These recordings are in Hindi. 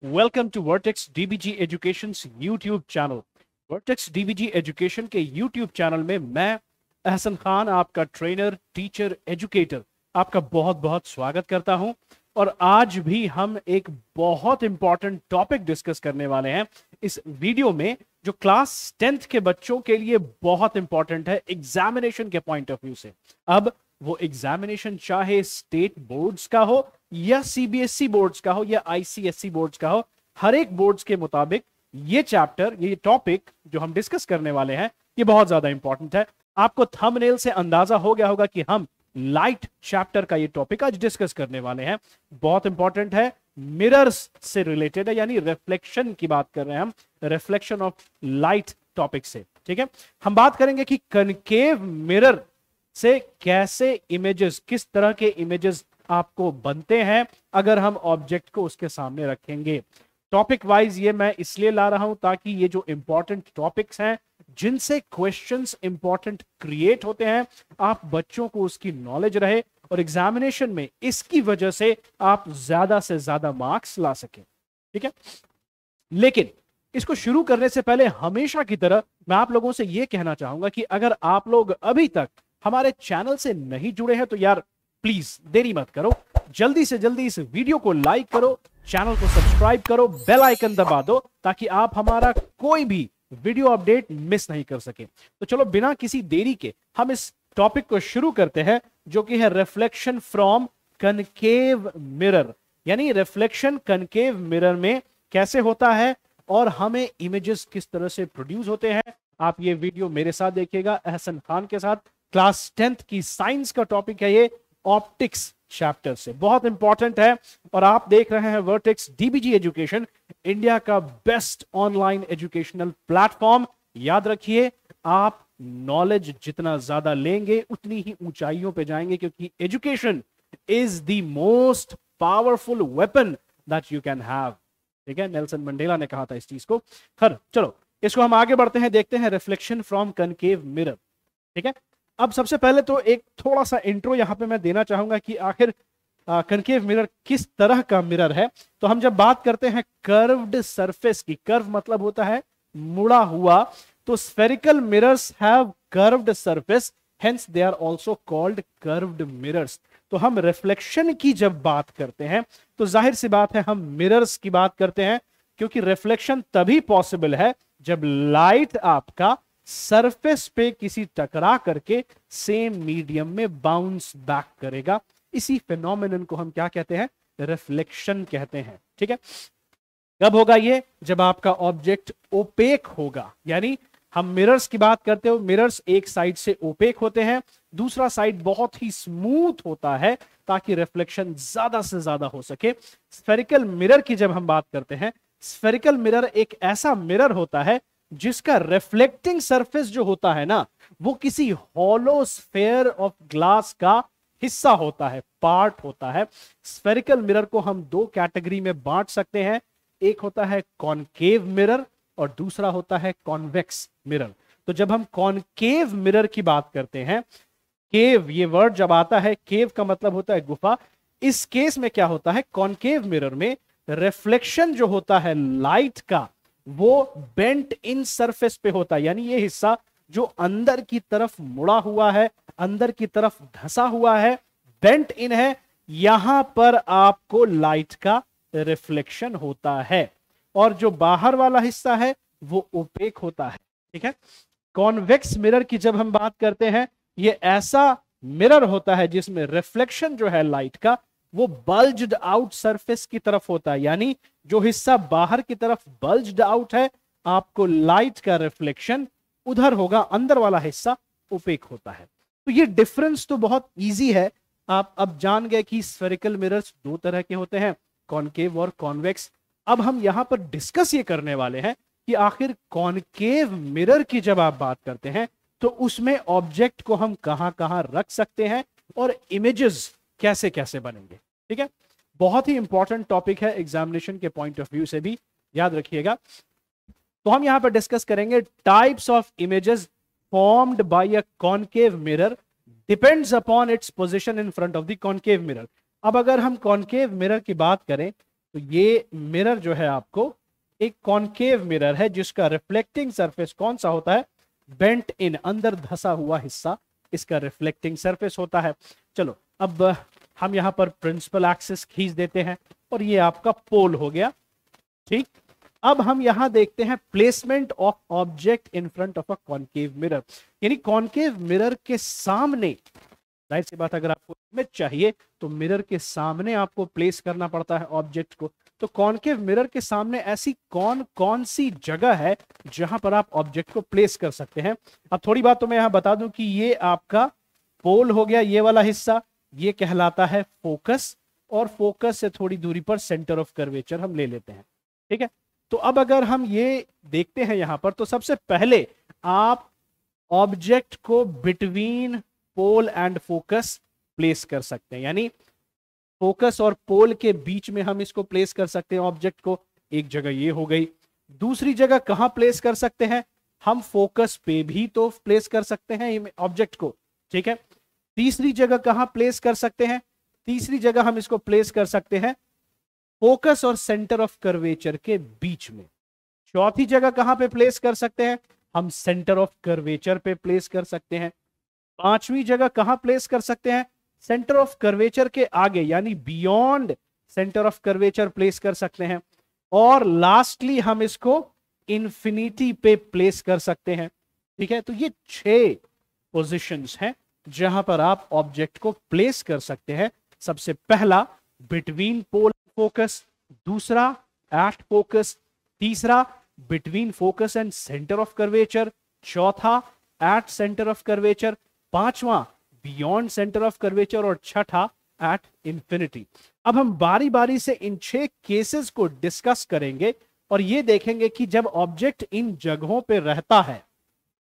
Welcome to Vertex DBG Education's YouTube channel. Vertex DBG Education के YouTube channel में मैं अहसन खान आपका trainer, teacher, educator आपका बहुत बहुत स्वागत करता हूं और आज भी हम एक बहुत इंपॉर्टेंट टॉपिक डिस्कस करने वाले हैं इस वीडियो में जो क्लास टेंथ के बच्चों के लिए बहुत इंपॉर्टेंट है एग्जामिनेशन के पॉइंट ऑफ व्यू से अब वो एग्जामिनेशन चाहे स्टेट बोर्ड्स का हो या सीबीएसई बोर्ड्स का हो या आईसीएसई बोर्ड्स का हो हर एक बोर्ड्स के मुताबिक ये चैप्टर ये टॉपिक जो हम डिस्कस करने वाले हैं ये बहुत ज्यादा इंपॉर्टेंट है आपको थंबनेल से अंदाजा हो गया होगा कि हम लाइट चैप्टर का ये टॉपिक आज डिस्कस करने वाले हैं बहुत इंपॉर्टेंट है मिरर्स से रिलेटेड है यानी रिफ्लेक्शन की बात कर रहे हैं हम रिफ्लेक्शन ऑफ लाइट टॉपिक से ठीक है हम बात करेंगे कि कनकेव मिरर से कैसे इमेजेस किस तरह के इमेजेस आपको बनते हैं अगर हम ऑब्जेक्ट को उसके सामने रखेंगे टॉपिक वाइज ये मैं इसलिए ला रहा हूं ताकि ये जो इंपॉर्टेंट टॉपिक्स हैं जिनसे क्वेश्चंस इंपॉर्टेंट क्रिएट होते हैं आप बच्चों को उसकी नॉलेज रहे और एग्जामिनेशन में इसकी वजह से आप ज्यादा से ज्यादा मार्क्स ला सकें ठीक है लेकिन इसको शुरू करने से पहले हमेशा की तरह मैं आप लोगों से यह कहना चाहूंगा कि अगर आप लोग अभी तक हमारे चैनल से नहीं जुड़े हैं तो यार प्लीज देरी मत करो जल्दी से जल्दी इस वीडियो को लाइक करो चैनल को सब्सक्राइब करो बेल आइकन दबा दो ताकि आप हमारा कोई भी वीडियो अपडेट मिस नहीं कर सके तो चलो बिना किसी देरी के हम इस टॉपिक को शुरू करते हैं जो कि है रिफ्लेक्शन फ्रॉम कनकेव मिरर यानी रिफ्लेक्शन कनकेव मिरर में कैसे होता है और हमें इमेजेस किस तरह से प्रोड्यूस होते हैं आप ये वीडियो मेरे साथ देखिएगा अहसन खान के साथ क्लास टेंथ की साइंस का टॉपिक है ये ऑप्टिक्स चैप्टर से बहुत इंपॉर्टेंट है और आप देख रहे हैं वर्टेक्स डीबीजी एजुकेशन इंडिया का बेस्ट ऑनलाइन एजुकेशनल प्लेटफॉर्म याद रखिए आप नॉलेज जितना ज्यादा लेंगे उतनी ही ऊंचाइयों पे जाएंगे क्योंकि education is the most powerful weapon that you can have ठीक है नेल्सन मंडेला ने कहा था इस चीज को खर चलो इसको हम आगे बढ़ते हैं देखते हैं रिफ्लेक्शन फ्रॉम कनकेव मिरर ठीक है अब सबसे पहले तो एक थोड़ा सा इंट्रो यहाँ पे मैं देना चाहूंगा कि आखिर कनकेव मिरर किस तरह का मिरर है तो हम जब बात करते हैं कर्व्ड सरफेस की कर्व मतलब होता है मुड़ा हुआ तो spherical mirrors have curved surface hence they are also called curved mirrors तो हम रिफ्लेक्शन की जब बात करते हैं तो जाहिर सी बात है हम मिरर्स की बात करते हैं क्योंकि रिफ्लेक्शन तभी पॉसिबल है जब लाइट आपका सरफेस पे किसी टकरा करके सेम मीडियम में बाउंस बैक करेगा इसी फिनोमिन को हम क्या कहते हैं रिफ्लेक्शन कहते हैं ठीक है कब होगा ये जब आपका ऑब्जेक्ट ओपेक होगा यानी हम मिरर्स की बात करते हो मिरर्स एक साइड से ओपेक होते हैं दूसरा साइड बहुत ही स्मूथ होता है ताकि रिफ्लेक्शन ज्यादा से ज्यादा हो सके स्फेरिकल मिरर की जब हम बात करते हैं स्फेरिकल मिरर एक ऐसा मिरर होता है जिसका रिफ्लेक्टिंग सरफेस जो होता है ना वो किसी हॉलो स्फेयर ऑफ ग्लास का हिस्सा होता है पार्ट होता है स्फेरिकल मिरर को हम दो कैटेगरी में बांट सकते हैं एक होता है कॉनकेव मिरर और दूसरा होता है कॉन्वेक्स मिरर तो जब हम कॉनकेव मिरर की बात करते हैं केव ये वर्ड जब आता है केव का मतलब होता है गुफा इस केस में क्या होता है कॉनकेव मिरर में रिफ्लेक्शन जो होता है लाइट का वो बेंट इन सरफेस पे होता है यानी ये हिस्सा जो अंदर की तरफ मुड़ा हुआ है अंदर की तरफ धसा हुआ है बेंट इन है यहां पर आपको लाइट का रिफ्लेक्शन होता है और जो बाहर वाला हिस्सा है वो ओपेक होता है ठीक है कॉन्वेक्स मिरर की जब हम बात करते हैं ये ऐसा मिरर होता है जिसमें रिफ्लेक्शन जो है लाइट का वो बल्ज आउट सरफेस की तरफ होता है यानी जो हिस्सा बाहर की तरफ बल्ज आउट है आपको लाइट का रिफ्लेक्शन उधर होगा अंदर वाला हिस्सा ओपेक होता है तो ये डिफरेंस तो बहुत ईजी है आप अब जान गए कि स्फेरिकल मिरर्स दो तरह के होते हैं कॉनकेव और कॉन्वेक्स अब हम यहां पर डिस्कस ये करने वाले हैं कि आखिर कॉनकेव मिरर की जब आप बात करते हैं तो उसमें ऑब्जेक्ट को हम कहां कहां रख सकते हैं और इमेजेस कैसे कैसे बनेंगे ठीक है बहुत ही इंपॉर्टेंट टॉपिक है एग्जामिनेशन के पॉइंट ऑफ व्यू से भी याद रखिएगा तो हम यहां पर डिस्कस करेंगे types of images formed by a concave mirror depends upon its position in front of the concave mirror अब अगर हम कॉनकेव मिरर की बात करें तो ये मिरर जो है आपको एक कॉनकेव मिरर है जिसका रिफ्लेक्टिंग सरफेस कौन सा होता है बेंट इन अंदर धसा हुआ हिस्सा इसका रिफ्लेक्टिंग सरफेस होता है चलो अब हम यहां पर प्रिंसिपल एक्सिस खींच देते हैं और ये आपका पोल हो गया ठीक अब हम यहां देखते हैं placement of object in front of a concave mirror यानी कॉन्केव मिरर के सामने जाहिर सी बात अगर आपको इमेज चाहिए तो मिरर के सामने आपको प्लेस करना पड़ता है ऑब्जेक्ट को तो कॉन्केव मिरर के सामने ऐसी कौन कौन सी जगह है जहां पर आप ऑब्जेक्ट को प्लेस कर सकते हैं अब थोड़ी बात तो मैं यहां बता दूं कि ये आपका पोल हो गया ये वाला हिस्सा ये कहलाता है फोकस और फोकस से थोड़ी दूरी पर सेंटर ऑफ कर्वेचर हम ले लेते हैं ठीक है तो अब अगर हम ये देखते हैं यहां पर तो सबसे पहले आप ऑब्जेक्ट को between pole and focus place कर सकते हैं यानी फोकस और पोल के बीच में हम इसको प्लेस कर सकते हैं ऑब्जेक्ट को एक जगह ये हो गई दूसरी जगह कहां प्लेस कर सकते हैं हम फोकस पे भी तो प्लेस कर सकते हैं ऑब्जेक्ट को ठीक है तीसरी जगह कहां प्लेस कर सकते हैं तीसरी जगह हम इसको प्लेस कर सकते हैं फोकस और सेंटर ऑफ कर्वेचर के बीच में चौथी जगह कहां पे प्लेस कर सकते हैं हम सेंटर ऑफ कर्वेचर पे प्लेस कर सकते हैं पांचवी जगह कहां प्लेस कर सकते हैं सेंटर ऑफ कर्वेचर के आगे यानी beyond centre of curvature place कर सकते हैं और लास्टली हम इसको इन्फिनिटी पे प्लेस कर सकते हैं ठीक है तो ये छह पोजिशंस हैं जहां पर आप ऑब्जेक्ट को प्लेस कर सकते हैं सबसे पहला बिटवीन पोल फोकस दूसरा एट फोकस तीसरा between focus and centre of curvature चौथा एट सेंटर ऑफ कर्वेचर पांचवा बियॉन्ड सेंटर ऑफ कर्वेचर और छठा एट इंफिनिटी अब हम बारी बारी से इन छह केसेस को डिस्कस करेंगे और ये देखेंगे कि जब ऑब्जेक्ट इन जगहों पे रहता है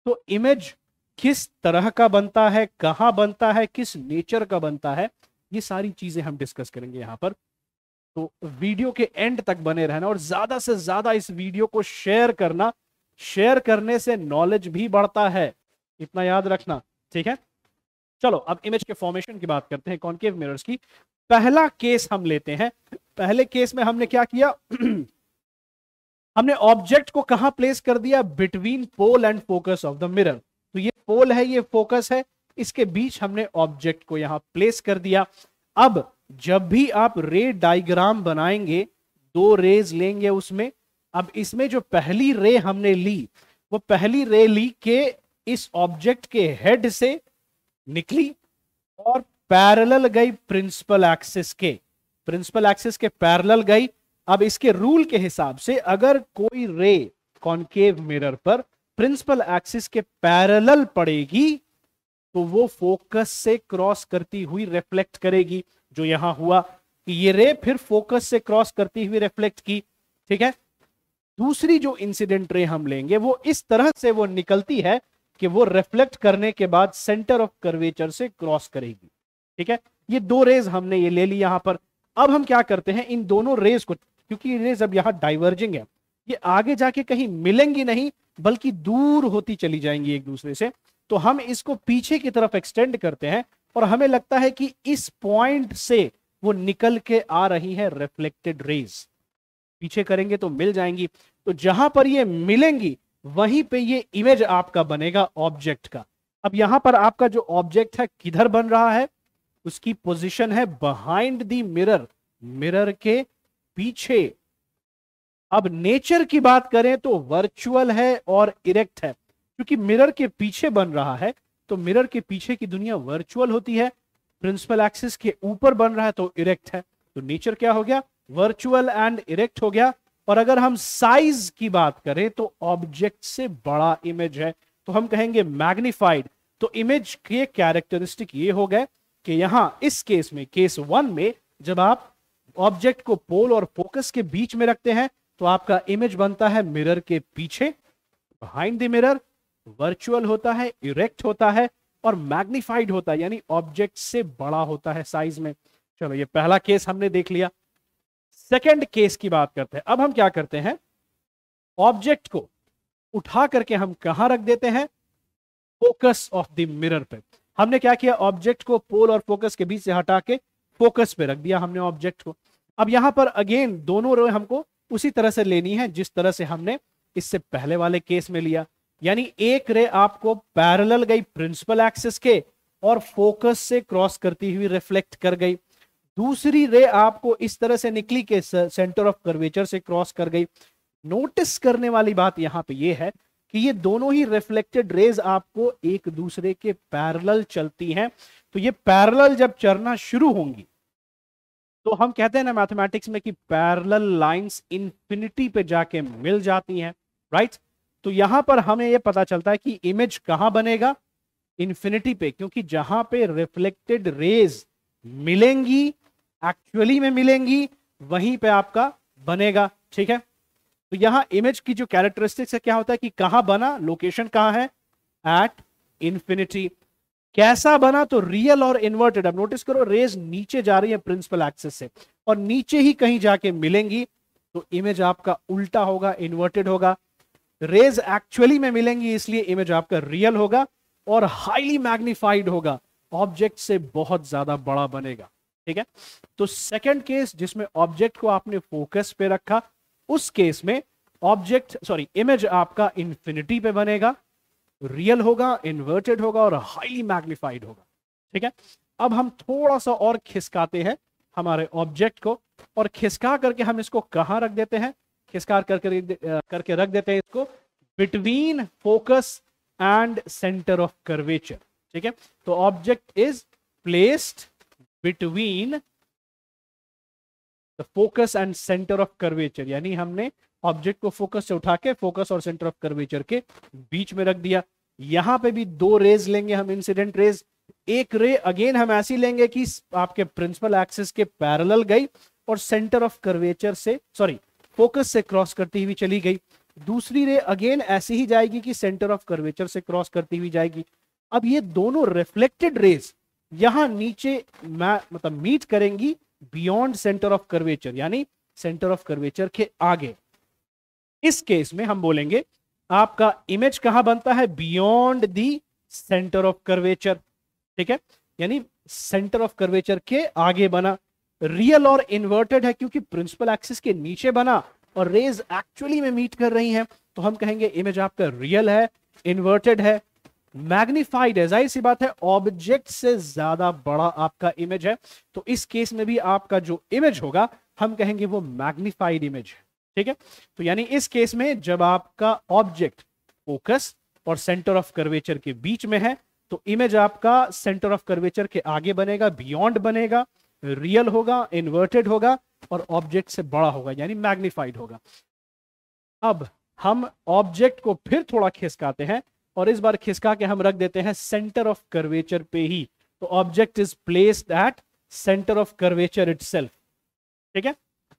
तो इमेज किस तरह का बनता है कहाँ बनता है किस नेचर का बनता है ये सारी चीजें हम डिस्कस करेंगे यहाँ पर तो वीडियो के एंड तक बने रहना और ज्यादा से ज्यादा इस वीडियो को शेयर करना शेयर करने से नॉलेज भी बढ़ता है इतना याद रखना ठीक है चलो अब इमेज के फॉर्मेशन की बात करते हैं कॉन्केव मिरर्स की पहला केस हम लेते हैं पहले केस में हमने क्या किया हमने ऑब्जेक्ट को कहां प्लेस कर दिया between pole and focus of the mirror तो ये पोल है ये फोकस है इसके बीच हमने ऑब्जेक्ट को यहां प्लेस कर दिया अब जब भी आप रे डायग्राम बनाएंगे दो रेज लेंगे उसमें अब इसमें जो पहली रे हमने ली वो पहली रे ली के इस ऑब्जेक्ट के हेड से निकली और पैरेलल गई प्रिंसिपल एक्सिस के प्रिंसिपल एक्सिस के पैरेलल गई अब इसके रूल के हिसाब से अगर कोई रे कॉन्केव मिरर पर प्रिंसिपल एक्सिस के पैरेलल पड़ेगी तो वो फोकस से क्रॉस करती हुई रिफ्लेक्ट करेगी जो यहां हुआ कि ये रे फिर फोकस से क्रॉस करती हुई रिफ्लेक्ट की ठीक है दूसरी जो इंसिडेंट रे हम लेंगे वो इस तरह से वो निकलती है कि वो रिफ्लेक्ट करने के बाद सेंटर ऑफ कर्वेचर से क्रॉस करेगी ठीक है ये दो रेज हमने ये ले ली यहां पर अब हम क्या करते हैं इन दोनों रेज को क्योंकि रेज अब यहां डाइवर्जिंग है ये आगे जाके कहीं मिलेंगी नहीं बल्कि दूर होती चली जाएंगी एक दूसरे से तो हम इसको पीछे की तरफ एक्सटेंड करते हैं और हमें लगता है कि इस पॉइंट से वो निकल के आ रही है रिफ्लेक्टेड रेज पीछे करेंगे तो मिल जाएंगी तो जहां पर ये मिलेंगी वहीं पे ये इमेज आपका बनेगा ऑब्जेक्ट का अब यहां पर आपका जो ऑब्जेक्ट है किधर बन रहा है उसकी पोजीशन है बिहाइंड दी मिरर मिरर के पीछे अब नेचर की बात करें तो वर्चुअल है और इरेक्ट है क्योंकि मिरर के पीछे बन रहा है तो मिरर के पीछे की दुनिया वर्चुअल होती है प्रिंसिपल एक्सिस के ऊपर बन रहा है तो इरेक्ट है तो नेचर क्या हो गया वर्चुअल एंड इरेक्ट हो गया और अगर हम साइज की बात करें तो ऑब्जेक्ट से बड़ा इमेज है तो हम कहेंगे मैग्निफाइड तो इमेज के कैरेक्टरिस्टिक ये हो गए कि यहां इस केस में केस वन में जब आप ऑब्जेक्ट को पोल और फोकस के बीच में रखते हैं तो आपका इमेज बनता है मिरर के पीछे बिहाइंड द मिरर वर्चुअल होता है इरेक्ट होता है और मैग्निफाइड होता है यानी ऑब्जेक्ट से बड़ा होता है साइज में चलो ये पहला केस हमने देख लिया सेकेंड केस की बात करते हैं अब हम क्या करते हैं ऑब्जेक्ट को उठा करके हम कहा रख देते हैं फोकस ऑफ द मिरर पे हमने क्या किया ऑब्जेक्ट को पोल और फोकस के बीच से हटा के फोकस पे रख दिया हमने ऑब्जेक्ट को अब यहां पर अगेन दोनों रो हमको उसी तरह से लेनी है जिस तरह से हमने इससे पहले वाले केस में लिया यानी एक रे आपको पैरेलल गई प्रिंसिपल एक्सिस के और फोकस से क्रॉस करती हुई रिफ्लेक्ट कर गई दूसरी रे आपको इस तरह से निकली के सेंटर ऑफ कर्वेचर से क्रॉस कर गई नोटिस करने वाली बात यहां पे ये है कि ये दोनों ही रिफ्लेक्टेड रेज आपको एक दूसरे के पैरल चलती हैं तो ये पैरल जब चलना शुरू होंगी तो हम कहते हैं ना मैथमेटिक्स में कि पैरेलल लाइंस इंफिनिटी पे जाके मिल जाती हैं राइट right? तो यहां पर हमें यह पता चलता है कि इमेज कहां बनेगा इंफिनिटी पे क्योंकि जहां पे रिफ्लेक्टेड रेज मिलेंगी एक्चुअली में मिलेंगी वहीं पे आपका बनेगा ठीक है तो यहां इमेज की जो कैरेक्टरिस्टिक्स है क्या होता है कि कहां बना लोकेशन कहां है एट इन्फिनिटी कैसा बना तो रियल और इन्वर्टेड अब नोटिस करो रेज नीचे जा रही है प्रिंसिपल एक्सेस से और नीचे ही कहीं जाके मिलेंगी तो इमेज आपका उल्टा होगा इन्वर्टेड होगा रेज एक्चुअली में मिलेंगी इसलिए इमेज आपका रियल होगा और हाईली मैग्निफाइड होगा ऑब्जेक्ट से बहुत ज्यादा बड़ा बनेगा ठीक है तो सेकेंड केस जिसमें ऑब्जेक्ट को आपने फोकस पे रखा उस केस में ऑब्जेक्ट सॉरी इमेज आपका इंफिनिटी पे बनेगा रियल होगा इन्वर्टेड होगा और हाईली मैग्निफाइड होगा ठीक है अब हम थोड़ा सा और खिसकाते हैं हमारे ऑब्जेक्ट को और खिसका करके हम इसको कहाँ रख देते हैं खिसका करके करके रख देते हैं इसको between focus and centre of curvature ठीक है तो object is placed between the focus and centre of curvature यानी हमने ऑब्जेक्ट को फोकस से उठा के फोकस और सेंटर ऑफ कर्वेचर के बीच में रख दिया यहां पे भी दो रेज लेंगे हम इंसिडेंट रेज एक रे अगेन हम ऐसी लेंगे कि आपके प्रिंसिपल एक्सिस के पैरेलल गई और सेंटर ऑफ कर्वेचर से सॉरी फोकस से क्रॉस करती हुई चली गई दूसरी रे अगेन ऐसी ही जाएगी कि सेंटर ऑफ कर्वेचर से क्रॉस करती हुई जाएगी अब ये दोनों रिफ्लेक्टेड रेज यहां नीचे मतलब मीट करेंगी बियॉन्ड सेंटर ऑफ कर्वेचर यानी सेंटर ऑफ कर्वेचर के आगे इस केस में हम बोलेंगे आपका इमेज कहां बनता है beyond the centre of curvature ठीक है यानी सेंटर ऑफ कर्वेचर के आगे बना रियल और इन्वर्टेड है क्योंकि प्रिंसिपल एक्सिस के नीचे बना और रेज एक्चुअली में मीट कर रही हैं तो हम कहेंगे इमेज आपका रियल है इन्वर्टेड है मैग्निफाइड है जाहिर सी बात है ऑब्जेक्ट से ज्यादा बड़ा आपका इमेज है तो इस केस में भी आपका जो इमेज होगा हम कहेंगे वो मैग्निफाइड इमेज है ठीक है तो यानी इस केस में जब आपका ऑब्जेक्ट फोकस और सेंटर ऑफ कर्वेचर के बीच में है तो इमेज आपका सेंटर ऑफ कर्वेचर के आगे बनेगा बियॉन्ड बनेगा रियल होगा इन्वर्टेड होगा और ऑब्जेक्ट से बड़ा होगा यानी मैग्निफाइड होगा अब हम ऑब्जेक्ट को फिर थोड़ा खिसकाते हैं और इस बार खिसका के हम रख देते हैं सेंटर ऑफ कर्वेचर पे ही तो object is placed at centre of curvature it ठीक है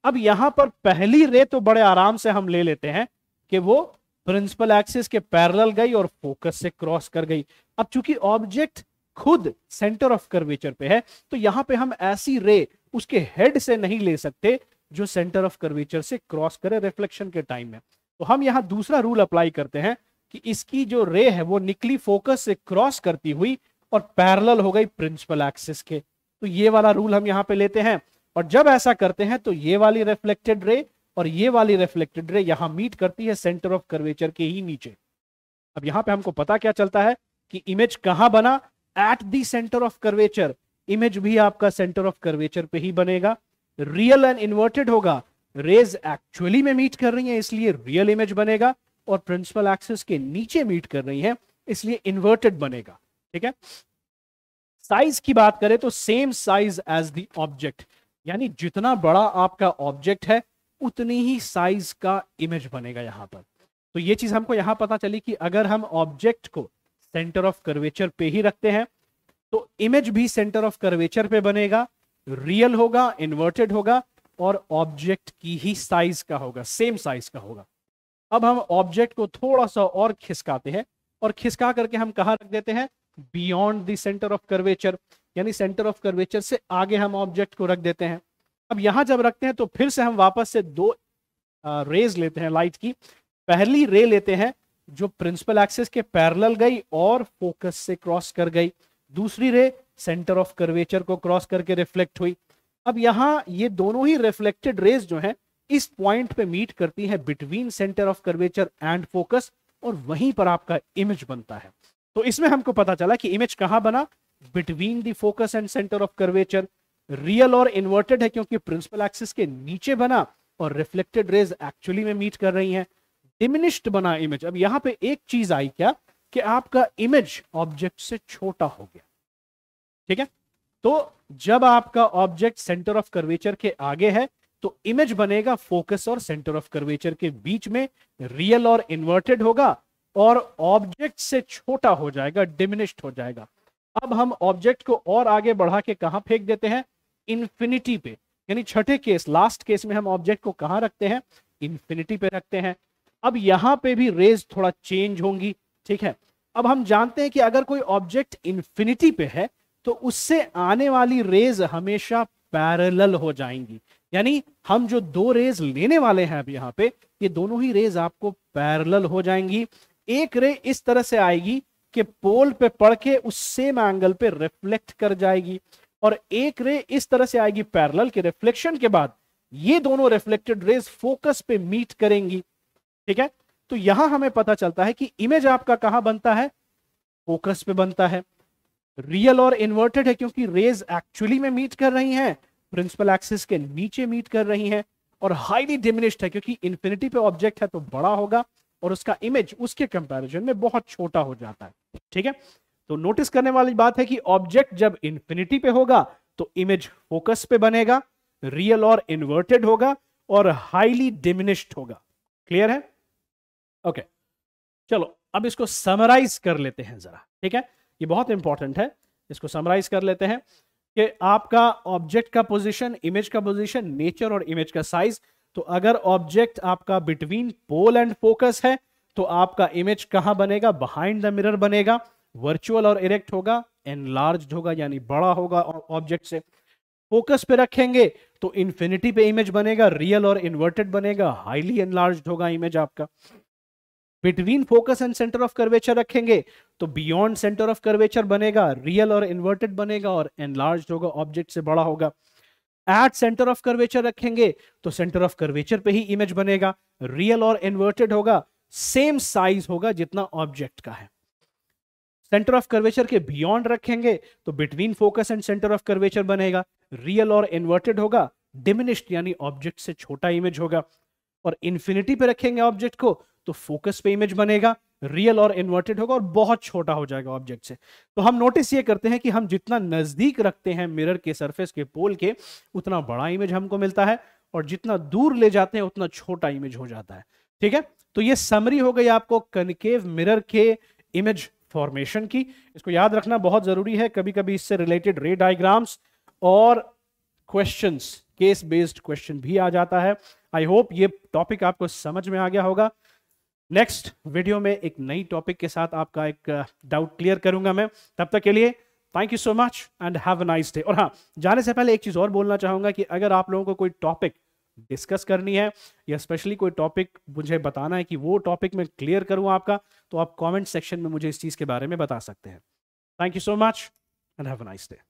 अब यहां पर पहली रे तो बड़े आराम से हम ले लेते हैं कि वो प्रिंसिपल एक्सिस के पैरेलल गई और फोकस से क्रॉस कर गई अब चूंकि ऑब्जेक्ट खुद सेंटर ऑफ कर्वेचर पे है तो यहां पे हम ऐसी रे उसके हेड से नहीं ले सकते जो सेंटर ऑफ कर्वेचर से क्रॉस करे रिफ्लेक्शन के टाइम में तो हम यहां दूसरा रूल अप्लाई करते हैं कि इसकी जो रे है वो निकली फोकस से क्रॉस करती हुई और पैरेलल हो गई प्रिंसिपल एक्सिस के तो ये वाला रूल हम यहाँ पे लेते हैं और जब ऐसा करते हैं तो ये वाली रिफ्लेक्टेड रे और ये वाली रिफ्लेक्टेड रे यहां मीट करती है सेंटर ऑफ कर्वेचर के ही नीचे अब यहां पे हमको पता क्या चलता है कि इमेज कहां बना at the centre of curvature image भी आपका सेंटर ऑफ कर्वेचर पे ही बनेगा रियल एंड इन्वर्टेड होगा रेज एक्चुअली में मीट कर रही है इसलिए रियल इमेज बनेगा और प्रिंसिपल एक्सिस के नीचे मीट कर रही है इसलिए इन्वर्टेड बनेगा ठीक है साइज की बात करें तो same size as the object यानी जितना बड़ा आपका ऑब्जेक्ट है उतनी ही साइज का इमेज बनेगा यहाँ पर तो ये चीज हमको यहाँ पता चली कि अगर हम ऑब्जेक्ट को सेंटर ऑफ कर्वेचर पे ही रखते हैं तो इमेज भी सेंटर ऑफ कर्वेचर पे बनेगा रियल होगा इन्वर्टेड होगा और ऑब्जेक्ट की ही साइज का होगा सेम साइज का होगा अब हम ऑब्जेक्ट को थोड़ा सा और खिसकाते हैं और खिसका करके हम कहा रख देते हैं beyond the centre of curvature यानी सेंटर ऑफ कर्वेचर से आगे हम ऑब्जेक्ट को रख देते हैं अब यहां जब रखते हैं तो फिर से हम वापस से दो रेज लेते हैं लाइट की पहली रे लेते हैं जो प्रिंसिपल एक्सिस के पैरेलल गई और फोकस से क्रॉस कर गई दूसरी रे सेंटर ऑफ कर्वेचर को क्रॉस करके रिफ्लेक्ट हुई अब यहाँ ये दोनों ही रिफ्लेक्टेड रेज जो हैं इस पॉइंट पे मीट करती है between centre of curvature and focus और वहीं पर आपका इमेज बनता है तो इसमें हमको पता चला कि इमेज कहां बना between the focus and centre of curvature real और इन्वर्टेड है क्योंकि प्रिंसिपल एक्सिस के नीचे बना और रिफ्लेक्टेड रेज एक्चुअली में मीट कर रही है डिमिनिश्ड बना इमेज अब यहां पे एक चीज आई क्या कि आपका इमेज ऑब्जेक्ट से छोटा हो गया ठीक है तो जब आपका ऑब्जेक्ट सेंटर ऑफ कर्वेचर के आगे है तो इमेज बनेगा फोकस और सेंटर ऑफ कर्वेचर के बीच में रियल और इन्वर्टेड होगा और ऑब्जेक्ट से छोटा हो जाएगा डिमिनिश्ड हो जाएगा अब हम ऑब्जेक्ट को और आगे बढ़ा के कहा फेंक देते हैं इन्फिनिटी पे यानी छठे केस लास्ट केस में हम ऑब्जेक्ट को कहा रखते हैं इन्फिनिटी पे रखते हैं अब यहाँ पे भी रेज थोड़ा चेंज होंगी ठीक है अब हम जानते हैं कि अगर कोई ऑब्जेक्ट इन्फिनिटी पे है तो उससे आने वाली रेज हमेशा पैरेलल हो जाएंगी यानी हम जो दो रेज लेने वाले हैं अब यहाँ पे ये दोनों ही रेज आपको पैरेलल हो जाएंगी एक रे इस तरह से आएगी कि पोल पे पड़ के उस सेम एंगल पे रिफ्लेक्ट कर जाएगी और एक रे इस तरह से आएगी पैरल के रिफ्लेक्शन के बाद ये दोनों रिफ्लेक्टेड रेज फोकस पे मीट करेंगी ठीक है तो यहां हमें पता चलता है कि इमेज आपका कहां बनता है फोकस पे बनता है रियल और इन्वर्टेड है क्योंकि रेज एक्चुअली में मीट कर रही हैं प्रिंसिपल एक्सिस के नीचे मीट कर रही हैं और हाईली डिमिनिश्ड है क्योंकि इन्फिनिटी पे ऑब्जेक्ट है तो बड़ा होगा और उसका इमेज उसके कंपैरिजन में बहुत छोटा हो जाता है ठीक है तो नोटिस करने वाली बात है कि ऑब्जेक्ट जब इंफिनिटी पे होगा तो इमेज फोकस पे बनेगा रियल और इन्वर्टेड होगा और हाईली डिमिनिश्ड होगा क्लियर है ओके okay. चलो अब इसको समराइज कर लेते हैं जरा ठीक है ये बहुत इंपॉर्टेंट है इसको समराइज कर लेते हैं कि आपका ऑब्जेक्ट का पोजीशन इमेज का पोजीशन नेचर और इमेज का साइज तो अगर ऑब्जेक्ट आपका बिटवीन पोल एंड फोकस है तो आपका इमेज कहां बनेगा बिहाइंड द मिरर बनेगा वर्चुअल और इरेक्ट होगा एनलार्ज होगा यानी बड़ा होगा ऑब्जेक्ट से फोकस पे रखेंगे तो इंफिनिटी पे इमेज बनेगा रियल और इन्वर्टेड बनेगा हाईली एनलार्ज होगा इमेज आपका between focus and centre of curvature रखेंगे तो बियॉन्ड सेंटर ऑफ कर्वेचर बनेगा रियल और इन्वर्टेड बनेगा और एनलार्ज होगा ऑब्जेक्ट से बड़ा होगा एट सेंटर ऑफ कर्वेचर रखेंगे तो सेंटर ऑफ कर्वेचर पे ही इमेज बनेगा रियल और इन्वर्टेड होगा सेम साइज होगा जितना ऑब्जेक्ट का है सेंटर ऑफ कर्वेचर के बियॉन्ड रखेंगे तो between focus and centre of curvature बनेगा रियल और इन्वर्टेड होगा डिमिनिश्ड यानी ऑब्जेक्ट से छोटा इमेज होगा और इन्फिनिटी पे रखेंगे ऑब्जेक्ट को तो फोकस पे इमेज बनेगा रियल और इन्वर्टेड होगा और बहुत छोटा हो जाएगा ऑब्जेक्ट से तो हम नोटिस ये करते हैं कि हम जितना नज़दीक रखते हैं मिरर के सरफेस के पोल के उतना बड़ा इमेज हमको मिलता है और जितना दूर ले जाते हैं उतना छोटा इमेज हो जाता है ठीक है तो ये समरी हो गई आपको कनकेव मिरर के इमेज फॉर्मेशन की इसको याद रखना बहुत ज़रूरी है कभी कभी इससे रिलेटेड रे डायग्राम्स और क्वेश्चन केस बेस्ड क्वेश्चन भी आ जाता है आई होप ये टॉपिक आपको समझ में आ गया होगा नेक्स्ट वीडियो में एक नई टॉपिक के साथ आपका एक डाउट uh, क्लियर करूंगा मैं तब तक के लिए thank you so much and have a nice day और हाँ जाने से पहले एक चीज़ और बोलना चाहूंगा कि अगर आप लोगों को कोई टॉपिक डिस्कस करनी है या स्पेशली कोई टॉपिक मुझे बताना है कि वो टॉपिक मैं क्लियर करूँ आपका तो आप कॉमेंट सेक्शन में मुझे इस चीज़ के बारे में बता सकते हैं thank you so much and have a nice day